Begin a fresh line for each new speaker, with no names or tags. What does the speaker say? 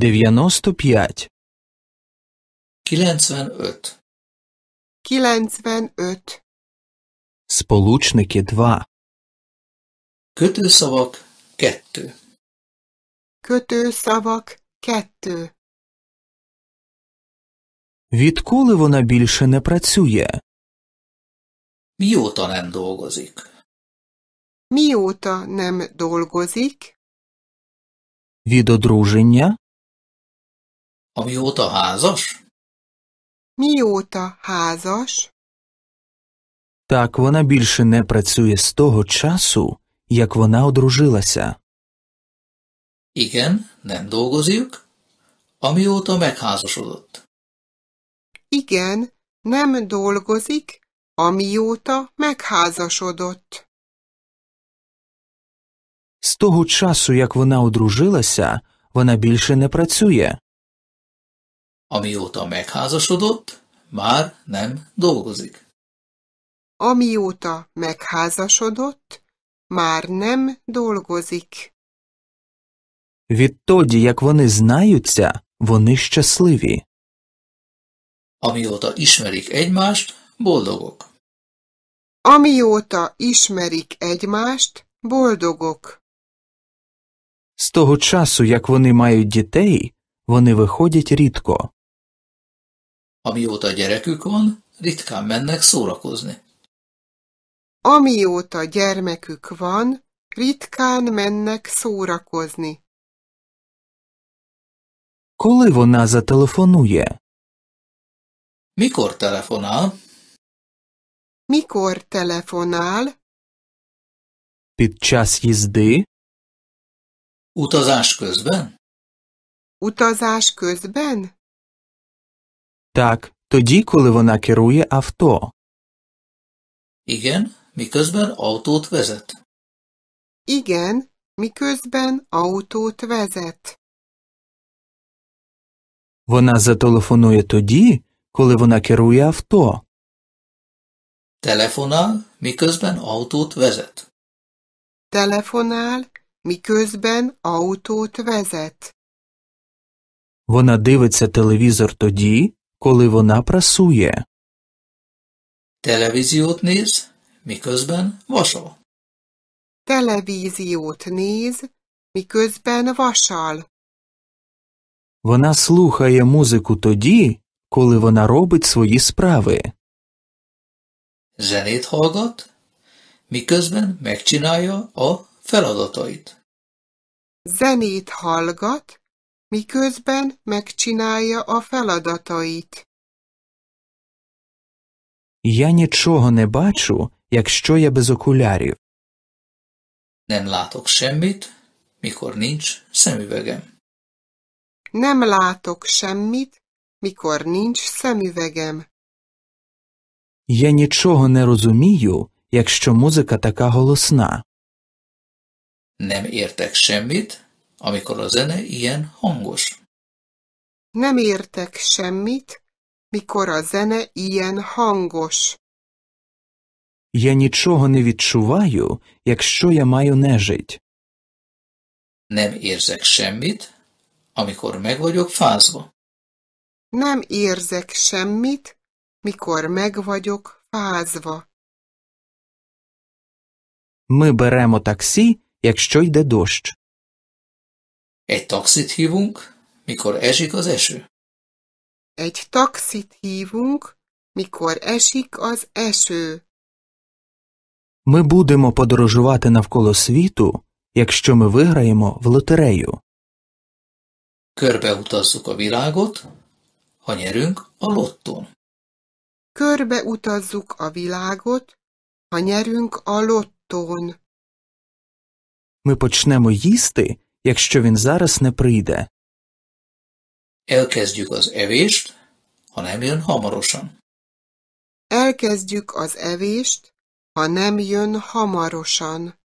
95
95 95
Сполучники 2 Kötőszavak 2 Kötőszavak 2 Відколи вона більше не працює? Mióta nem dolgozik?
Mióta nem dolgozik?
Від одруження? Amióta házas?
Mióta házas?
Так вона більше не працює з того часу, як вона одружилася.
Igen,
nem dolgozik, amióta megházasodott.
Igen, nem dolgozik, amióta megházasodott.
З того часу, як вона одружилася, вона більше не працює.
Amióta megházasodott,
már nem dolgozik.
Amióta megházasodott, már nem dolgozik.
Відтоді, як вони знаються, вони щасливі.
Amióta ismerik egymást, boldogok. Amióta ismerik egymást, boldogok.
З того часу, як вони мають дітей, вони виходять рідко.
Amióta gyerekük van, ritkán mennek szórakozni.
Amióta gyermekük van, ritkán mennek szórakozni.
Коли вона зателефонує? Mikor telefonál?
Mikor telefonál?
Під час їзди? Utazás közben? Utazás közben? Так, тоді, коли вона керує авто. Igen, miközben
autót vezet. Igen, miközben autót vezet.
Вона зателефонує тоді, коли вона керує авто.
Telefonál, miközben autót vezet. Telefonál, miközben autót vezet.
Вона дивиться телевізор тоді, коли вона
прасує. Televíziót néz, miközben vasal.
Televíziót néz, miközben vasal.
Вона слухає музику тоді, коли вона робить свої справи.
Zenét hallgat, miközben megcsinálja a feladatait.
Zenét hallgat, miközben megcsinálja a feladatait.
Я нічого не бачу, якщо я без окулярів.
Nem látok semmit, mikor nincs szemüvegem.
Nem látok semmit, mikor nincs szemüvegem.
Я нічого не розумію, якщо музика
така голосна.
Nem értek
semmit, amikor a zene
ilyen hangos.
Nem értek semmit, mikor a zene ilyen hangos.
Я нічого не відчуваю, якщо я маю нежить.
Nem érzek semmit,
amikor meg vagyok fázva.
Nem érzek semmit, mikor meg vagyok fázva.
Ми беремо таксі, якщо йде дощ.
Egy
taxit hívunk, mikor esik az eső?
Egy taxit hívunk, mikor esik az eső.
Ми
будемо подорожувати навколо світу, якщо ми виграємо в лотерею.
Körbeutazzuk a világot, ha nyerünk
a lottón. Körbeutazzuk a világot, ha nyerünk a lottón.
Ми почнемо їсти, якщо він зараз не
прийде.
Elkezdjük az evést, ha nem jön
hamarosan.
Elkezdjük az evést, ha nem jön hamarosan.